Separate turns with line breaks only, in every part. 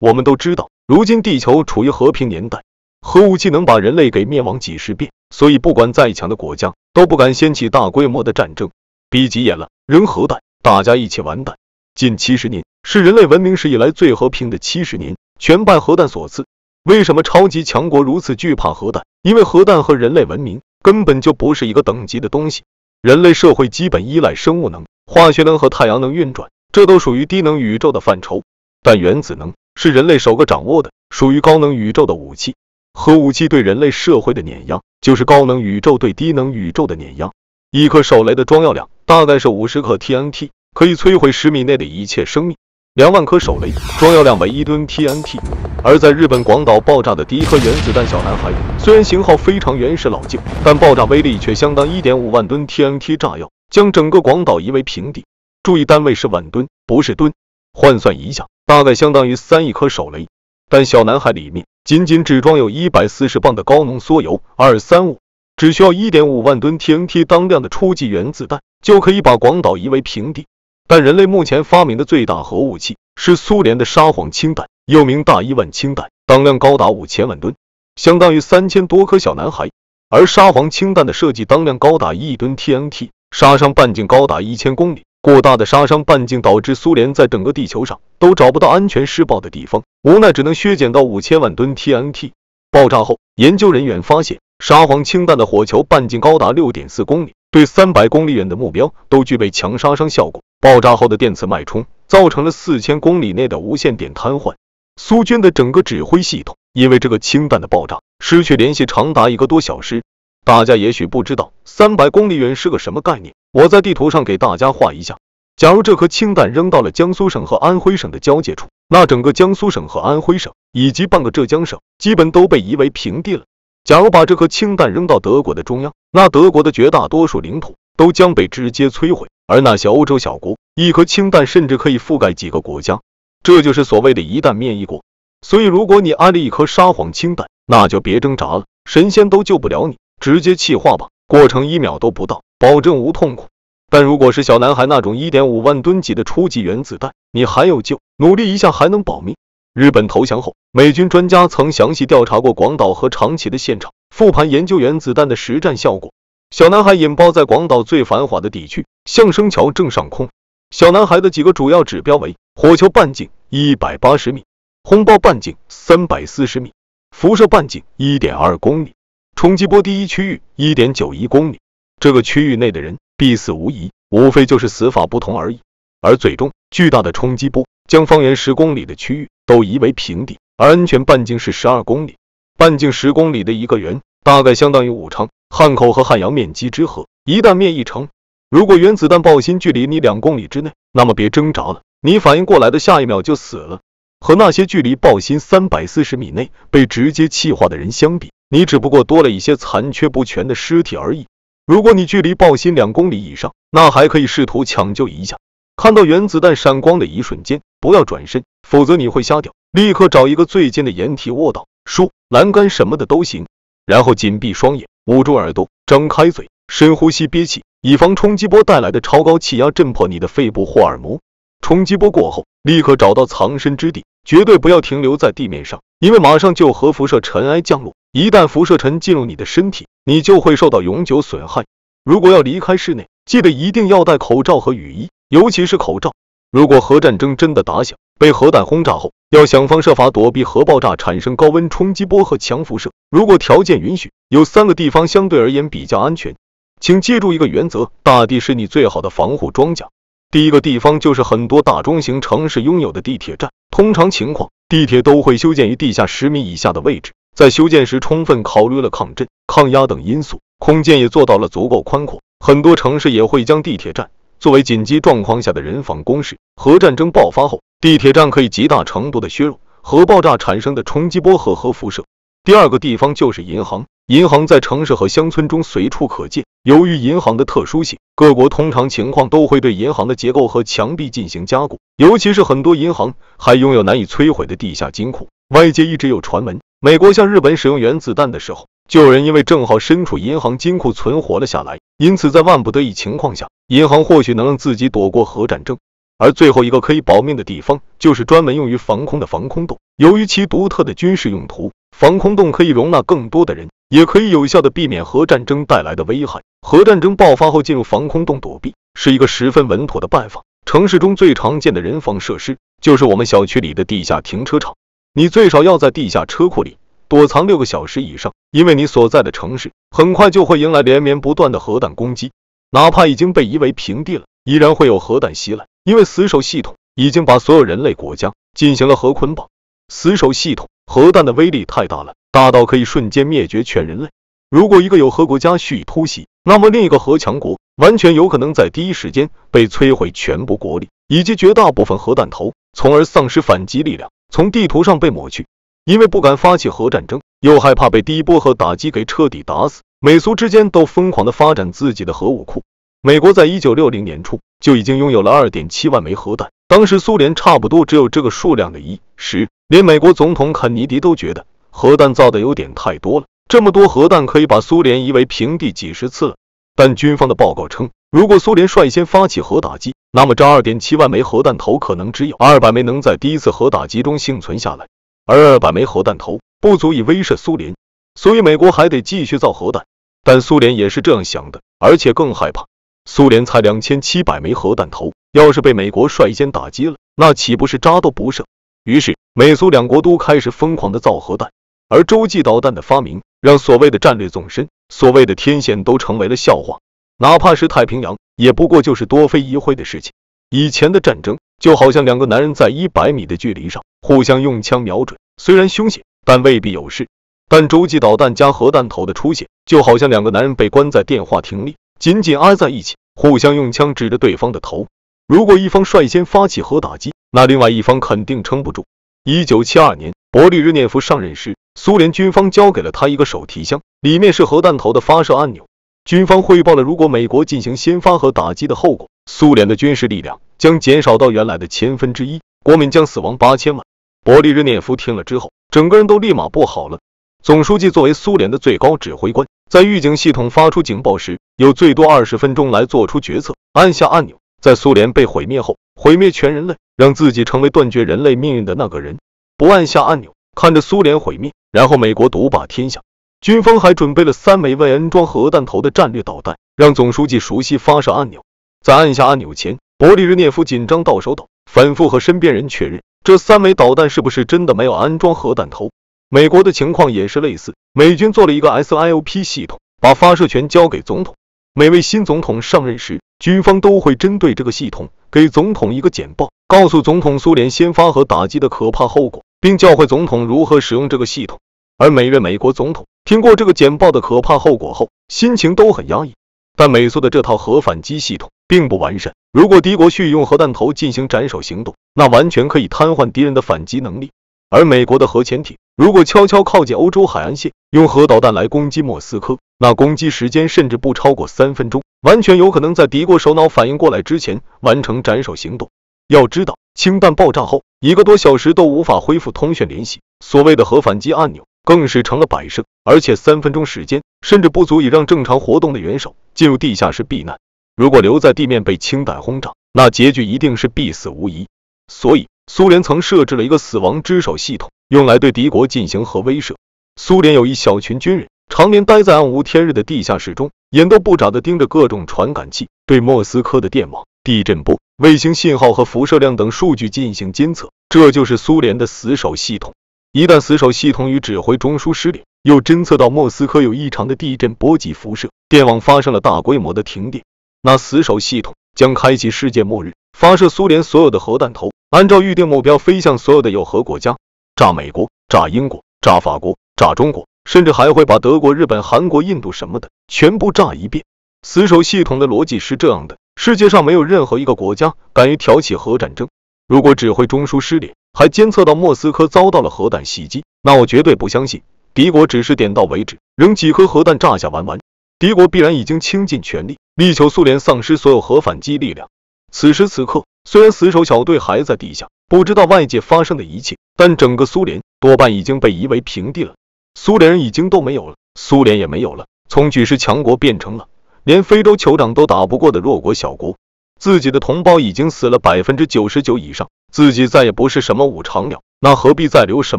我们都知道，如今地球处于和平年代，核武器能把人类给灭亡几十遍，所以不管再强的国家都不敢掀起大规模的战争。逼急眼了，扔核弹，大家一起完蛋。近七十年是人类文明史以来最和平的七十年，全拜核弹所赐。为什么超级强国如此惧怕核弹？因为核弹和人类文明根本就不是一个等级的东西。人类社会基本依赖生物能、化学能和太阳能运转，这都属于低能宇宙的范畴。但原子能。是人类首个掌握的属于高能宇宙的武器，核武器对人类社会的碾压，就是高能宇宙对低能宇宙的碾压。一颗手雷的装药量大概是五十克 TNT，可以摧毁十米内的一切生命。两万颗手雷装药量为一吨 TNT，而在日本广岛爆炸的第一颗原子弹“小男孩”，虽然型号非常原始老旧，但爆炸威力却相当一点五万吨 TNT 炸药，将整个广岛夷为平地。注意，单位是万吨，不是吨。换算一下，大概相当于三亿颗手雷，但小男孩里面仅仅只装有一百四十磅的高浓缩铀二三五，只需要一点五万吨 TNT 当量的初级原子弹就可以把广岛夷为平地。但人类目前发明的最大核武器是苏联的沙皇氢弹，又名大伊万氢弹，当量高达五千万吨，相当于三千多颗小男孩。而沙皇氢弹的设计当量高达一吨 TNT，杀伤半径高达一千公里。过大的杀伤半径导致苏联在整个地球上都找不到安全施暴的地方，无奈只能削减到五千万吨 TNT。爆炸后，研究人员发现沙皇氢弹的火球半径高达六点四公里，对三百公里远的目标都具备强杀伤效果。爆炸后的电磁脉冲造成了四千公里内的无线电瘫痪，苏军的整个指挥系统因为这个氢弹的爆炸失去联系长达一个多小时。大家也许不知道三百公里远是个什么概念，我在地图上给大家画一下。假如这颗氢弹扔到了江苏省和安徽省的交界处，那整个江苏省和安徽省以及半个浙江省基本都被夷为平地了。假如把这颗氢弹扔到德国的中央，那德国的绝大多数领土都将被直接摧毁，而那小欧洲小国，一颗氢弹甚至可以覆盖几个国家，这就是所谓的“一弹灭一国”。所以，如果你挨了一颗沙皇氢弹，那就别挣扎了，神仙都救不了你。直接气化吧，过程一秒都不到，保证无痛苦。但如果是小男孩那种一点五万吨级的初级原子弹，你还有救，努力一下还能保命。日本投降后，美军专家曾详细调查过广岛和长崎的现场，复盘研究原子弹的实战效果。小男孩引爆在广岛最繁华的地区——相声桥正上空。小男孩的几个主要指标为：火球半径一百八十米，轰爆半径三百四十米，辐射半径一点二公里。冲击波第一区域一点九一公里，这个区域内的人必死无疑，无非就是死法不同而已。而最终，巨大的冲击波将方圆十公里的区域都夷为平地，而安全半径是十二公里，半径十公里的一个圆，大概相当于武昌、汉口和汉阳面积之和。一旦灭一城，如果原子弹爆心距离你两公里之内，那么别挣扎了，你反应过来的下一秒就死了。和那些距离爆心三百四十米内被直接气化的人相比。你只不过多了一些残缺不全的尸体而已。如果你距离爆心两公里以上，那还可以试图抢救一下。看到原子弹闪光的一瞬间，不要转身，否则你会瞎掉。立刻找一个最近的掩体卧倒，树、栏杆什么的都行。然后紧闭双眼，捂住耳朵，张开嘴，深呼吸憋气，以防冲击波带来的超高气压震破你的肺部或耳膜。冲击波过后，立刻找到藏身之地，绝对不要停留在地面上，因为马上就核辐射尘埃降落。一旦辐射尘进入你的身体，你就会受到永久损害。如果要离开室内，记得一定要戴口罩和雨衣，尤其是口罩。如果核战争真的打响，被核弹轰炸后，要想方设法躲避核爆炸产生高温、冲击波和强辐射。如果条件允许，有三个地方相对而言比较安全，请记住一个原则：大地是你最好的防护装甲。第一个地方就是很多大中型城市拥有的地铁站，通常情况，地铁都会修建于地下十米以下的位置。在修建时充分考虑了抗震、抗压等因素，空间也做到了足够宽阔。很多城市也会将地铁站作为紧急状况下的人防工事。核战争爆发后，地铁站可以极大程度的削弱核爆炸产生的冲击波和核辐射。第二个地方就是银行。银行在城市和乡村中随处可见。由于银行的特殊性，各国通常情况都会对银行的结构和墙壁进行加固，尤其是很多银行还拥有难以摧毁的地下金库。外界一直有传闻。美国向日本使用原子弹的时候，就有人因为正好身处银行金库存活了下来。因此，在万不得已情况下，银行或许能让自己躲过核战争。而最后一个可以保命的地方，就是专门用于防空的防空洞。由于其独特的军事用途，防空洞可以容纳更多的人，也可以有效的避免核战争带来的危害。核战争爆发后，进入防空洞躲避是一个十分稳妥的办法。城市中最常见的人防设施，就是我们小区里的地下停车场。你最少要在地下车库里躲藏六个小时以上，因为你所在的城市很快就会迎来连绵不断的核弹攻击。哪怕已经被夷为平地了，依然会有核弹袭来，因为死守系统已经把所有人类国家进行了核捆绑。死守系统核弹的威力太大了，大到可以瞬间灭绝全人类。如果一个有核国家蓄意突袭，那么另一个核强国完全有可能在第一时间被摧毁全部国力以及绝大部分核弹头，从而丧失反击力量。从地图上被抹去，因为不敢发起核战争，又害怕被第一波核打击给彻底打死，美苏之间都疯狂地发展自己的核武库。美国在一九六零年初就已经拥有了二点七万枚核弹，当时苏联差不多只有这个数量的一十。连美国总统肯尼迪都觉得核弹造的有点太多了，这么多核弹可以把苏联夷为平地几十次了。但军方的报告称，如果苏联率先发起核打击，那么这二点七万枚核弹头可能只有二百枚能在第一次核打击中幸存下来，而二百枚核弹头不足以威慑苏联，所以美国还得继续造核弹。但苏联也是这样想的，而且更害怕。苏联才两千七百枚核弹头，要是被美国率先打击了，那岂不是渣都不剩？于是美苏两国都开始疯狂的造核弹，而洲际导弹的发明让所谓的战略纵深。所谓的天险都成为了笑话，哪怕是太平洋，也不过就是多飞一会的事情。以前的战争就好像两个男人在一百米的距离上互相用枪瞄准，虽然凶险，但未必有事。但洲际导弹加核弹头的出现，就好像两个男人被关在电话亭里，紧紧挨在一起，互相用枪指着对方的头。如果一方率先发起核打击，那另外一方肯定撑不住。一九七二年，勃利日涅夫上任时。苏联军方交给了他一个手提箱，里面是核弹头的发射按钮。军方汇报了，如果美国进行先发核打击的后果，苏联的军事力量将减少到原来的千分之一，国民将死亡八千万。勃利日涅夫听了之后，整个人都立马不好了。总书记作为苏联的最高指挥官，在预警系统发出警报时，有最多二十分钟来做出决策。按下按钮，在苏联被毁灭后，毁灭全人类，让自己成为断绝人类命运的那个人；不按下按钮。看着苏联毁灭，然后美国独霸天下，军方还准备了三枚未安装核弹头的战略导弹，让总书记熟悉发射按钮。在按下按钮前，勃列日涅夫紧张到手抖，反复和身边人确认这三枚导弹是不是真的没有安装核弹头。美国的情况也是类似，美军做了一个 S I O P 系统，把发射权交给总统。每位新总统上任时，军方都会针对这个系统给总统一个简报，告诉总统苏联先发核打击的可怕后果。并教会总统如何使用这个系统，而每位美国总统听过这个简报的可怕后果后，心情都很压抑。但美苏的这套核反击系统并不完善，如果敌国蓄意用核弹头进行斩首行动，那完全可以瘫痪敌人的反击能力。而美国的核潜艇如果悄悄靠近欧洲海岸线，用核导弹来攻击莫斯科，那攻击时间甚至不超过三分钟，完全有可能在敌国首脑反应过来之前完成斩首行动。要知道，氢弹爆炸后一个多小时都无法恢复通讯联系，所谓的核反击按钮更是成了摆设。而且三分钟时间甚至不足以让正常活动的元首进入地下室避难。如果留在地面被氢弹轰炸，那结局一定是必死无疑。所以，苏联曾设置了一个“死亡之手”系统，用来对敌国进行核威慑。苏联有一小群军人常年待在暗无天日的地下室中，眼都不眨地盯着各种传感器，对莫斯科的电网。地震波、卫星信号和辐射量等数据进行监测，这就是苏联的死守系统。一旦死守系统与指挥中枢失联，又侦测到莫斯科有异常的地震波及辐射，电网发生了大规模的停电，那死守系统将开启世界末日，发射苏联所有的核弹头，按照预定目标飞向所有的有核国家，炸美国、炸英国、炸法国、炸中国，甚至还会把德国、日本、韩国、印度什么的全部炸一遍。死守系统的逻辑是这样的。世界上没有任何一个国家敢于挑起核战争。如果指挥中枢失联，还监测到莫斯科遭到了核弹袭击，那我绝对不相信敌国只是点到为止，扔几颗核弹炸下玩玩。敌国必然已经倾尽全力，力求苏联丧失所有核反击力量。此时此刻，虽然死守小队还在地下，不知道外界发生的一切，但整个苏联多半已经被夷为平地了。苏联人已经都没有了，苏联也没有了，从举世强国变成了……连非洲酋长都打不过的弱国小国，自己的同胞已经死了百分之九十九以上，自己再也不是什么五常鸟，那何必再留什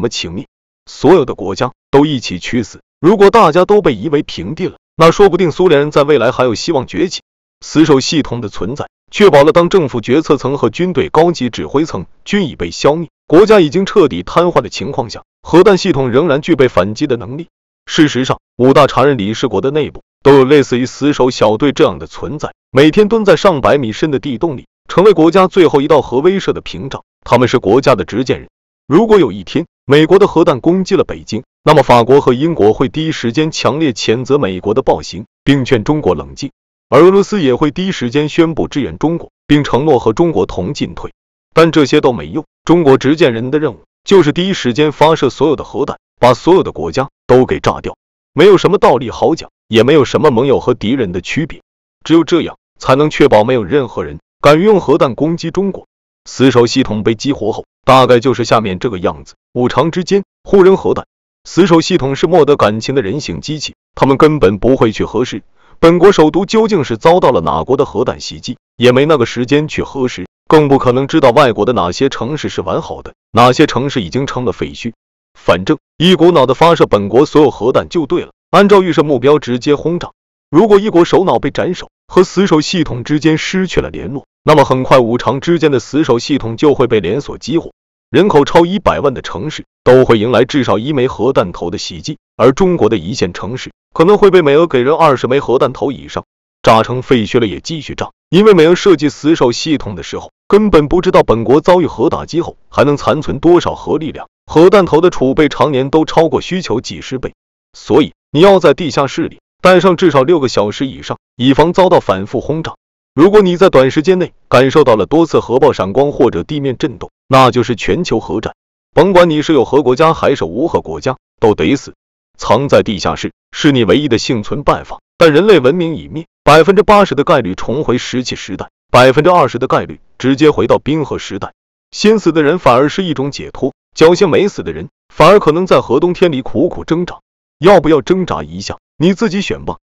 么情面？所有的国家都一起去死。如果大家都被夷为平地了，那说不定苏联人在未来还有希望崛起。死守系统的存在，确保了当政府决策层和军队高级指挥层均已被消灭，国家已经彻底瘫痪的情况下，核弹系统仍然具备反击的能力。事实上，五大常任理事国的内部。都有类似于死守小队这样的存在，每天蹲在上百米深的地洞里，成为国家最后一道核威慑的屏障。他们是国家的执剑人。如果有一天美国的核弹攻击了北京，那么法国和英国会第一时间强烈谴责美国的暴行，并劝中国冷静；而俄罗斯也会第一时间宣布支援中国，并承诺和中国同进退。但这些都没用。中国执剑人的任务就是第一时间发射所有的核弹，把所有的国家都给炸掉。没有什么道理好讲。也没有什么盟友和敌人的区别，只有这样才能确保没有任何人敢于用核弹攻击中国。死守系统被激活后，大概就是下面这个样子：五常之间互扔核弹。死守系统是莫得感情的人形机器，他们根本不会去核实本国首都究竟是遭到了哪国的核弹袭击，也没那个时间去核实，更不可能知道外国的哪些城市是完好的，哪些城市已经成了废墟。反正一股脑的发射本国所有核弹就对了。按照预设目标直接轰炸。如果一国首脑被斩首和死守系统之间失去了联络，那么很快五常之间的死守系统就会被连锁激活，人口超一百万的城市都会迎来至少一枚核弹头的袭击，而中国的一线城市可能会被美俄给人二十枚核弹头以上炸成废墟了也继续炸，因为美俄设计死守系统的时候根本不知道本国遭遇核打击后还能残存多少核力量，核弹头的储备常年都超过需求几十倍，所以。你要在地下室里待上至少六个小时以上，以防遭到反复轰炸。如果你在短时间内感受到了多次核爆闪光或者地面震动，那就是全球核战。甭管你是有核国家还是无核国家，都得死。藏在地下室是你唯一的幸存办法。但人类文明已灭，百分之八十的概率重回石器时代，百分之二十的概率直接回到冰河时代。先死的人反而是一种解脱，侥幸没死的人反而可能在核冬天里苦苦挣扎。要不要挣扎一下？你自己选吧。